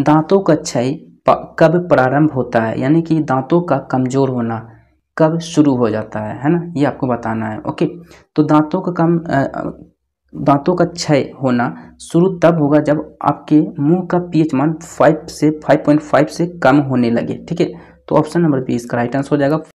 दांतों का क्षय कब प्रारंभ होता है यानी कि दांतों का कमज़ोर होना कब शुरू हो जाता है है ना ये आपको बताना है ओके तो दांतों का कम दांतों का क्षय होना शुरू तब होगा जब आपके मुंह का पीएच मान 5 से 5.5 से कम होने लगे ठीक है तो ऑप्शन नंबर बी इसका राइट आंसर हो जाएगा